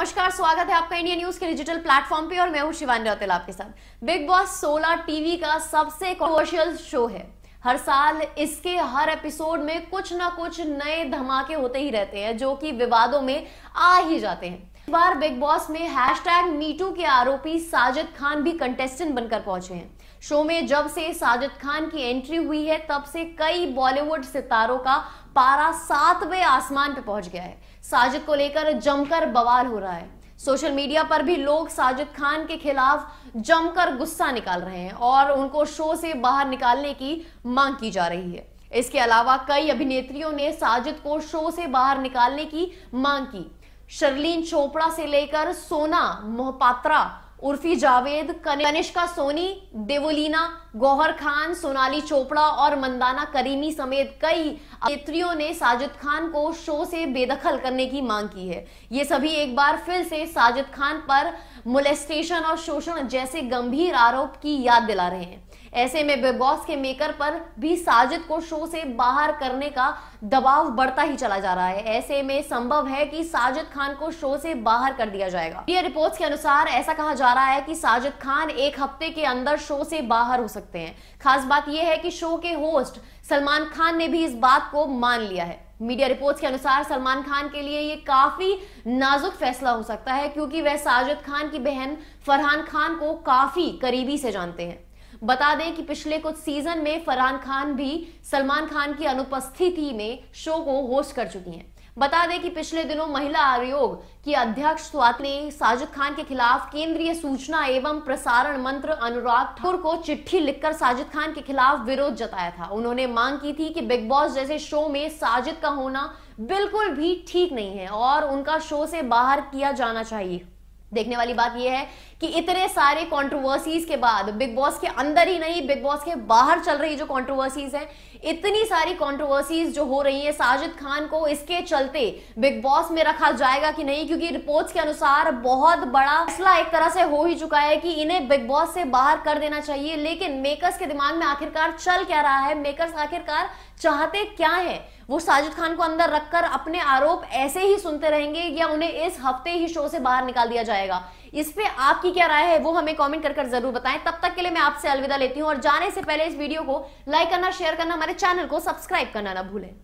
नमस्कार स्वागत है आपका इंडिया न्यूज के डिजिटल प्लेटफॉर्म पे और मैं हूँ शिवानी रौतेल आपके साथ बिग बॉस 16 टीवी का सबसे कॉमर्शियल शो है हर साल इसके हर एपिसोड में कुछ ना कुछ नए धमाके होते ही रहते हैं जो कि विवादों में आ ही जाते हैं बार बिग बॉस में टैग मीटू के आरोपी साजिद खान भी कंटेस्टेंट बनकर पहुंचे हैं शो में जब से साजिद खान की एंट्री हुई है तब से कई बॉलीवुड सितारों का पारा सातवें आसमान पर पहुंच गया है साजिद को लेकर जमकर बवाल हो रहा है सोशल मीडिया पर भी लोग साजिद खान के खिलाफ जमकर गुस्सा निकाल रहे हैं और उनको शो से बाहर निकालने की मांग की जा रही है इसके अलावा कई अभिनेत्रियों ने साजिद को शो से बाहर निकालने की मांग की शर्लीन चोपड़ा से लेकर सोना मोहपात्रा उर्फी जावेद कनिष्का सोनी देवोलीना गौहर खान सोनाली चोपड़ा और मंदाना करीमी समेत कई अभिनेत्रियों ने साजिद खान को शो से बेदखल करने की मांग की है ये सभी एक बार फिर से साजिद खान पर मोलेस्टेशन और शोषण जैसे गंभीर आरोप की याद दिला रहे हैं ऐसे में बिग बॉस के मेकर पर भी साजिद को शो से बाहर करने का दबाव बढ़ता ही चला जा रहा है ऐसे में संभव है कि साजिद खान को शो से बाहर कर दिया जाएगा ये रिपोर्ट्स के अनुसार ऐसा कहा जा रहा है कि साजिद खान एक हफ्ते के अंदर शो से बाहर हो सकते हैं खास बात यह है कि शो के होस्ट सलमान खान ने भी इस बात को मान लिया है मीडिया रिपोर्ट्स के अनुसार सलमान खान के लिए ये काफी नाजुक फैसला हो सकता है क्योंकि वह साजिद खान की बहन फरहान खान को काफी करीबी से जानते हैं बता दें कि पिछले कुछ सीजन में फरहान खान भी सलमान खान की अनुपस्थिति में शो को होस्ट कर चुकी हैं बता दें कि पिछले दिनों महिला आयोग की अध्यक्ष स्वाति साजिद खान के खिलाफ केंद्रीय सूचना एवं प्रसारण मंत्र अनुराग ठाकुर को चिट्ठी लिखकर साजिद खान के खिलाफ विरोध जताया था उन्होंने मांग की थी कि बिग बॉस जैसे शो में साजिद का होना बिल्कुल भी ठीक नहीं है और उनका शो से बाहर किया जाना चाहिए देखने वाली बात यह है कि इतने सारे कंट्रोवर्सीज के बाद बिग बॉस के अंदर ही नहीं बिग बॉस के बाहर चल रही जो कंट्रोवर्सीज हैं इतनी सारी कंट्रोवर्सीज जो हो रही है साजिद खान को इसके चलते बिग बॉस में रखा जाएगा कि नहीं क्योंकि रिपोर्ट्स के अनुसार बहुत बड़ा फैसला एक तरह से हो ही चुका है कि इन्हें बिग बॉस से बाहर कर देना चाहिए लेकिन मेकर्स के दिमाग में आखिरकार चल क्या रहा है मेकर्स आखिरकार चाहते क्या है वो साजिद खान को अंदर रखकर अपने आरोप ऐसे ही सुनते रहेंगे या उन्हें इस हफ्ते ही शो से बाहर निकाल दिया जाएगा इस पे आपकी क्या राय है वो हमें कमेंट कर, कर जरूर बताएं तब तक के लिए मैं आपसे अलविदा लेती हूं और जाने से पहले इस वीडियो को लाइक करना शेयर करना हमारे चैनल को सब्सक्राइब करना ना भूलें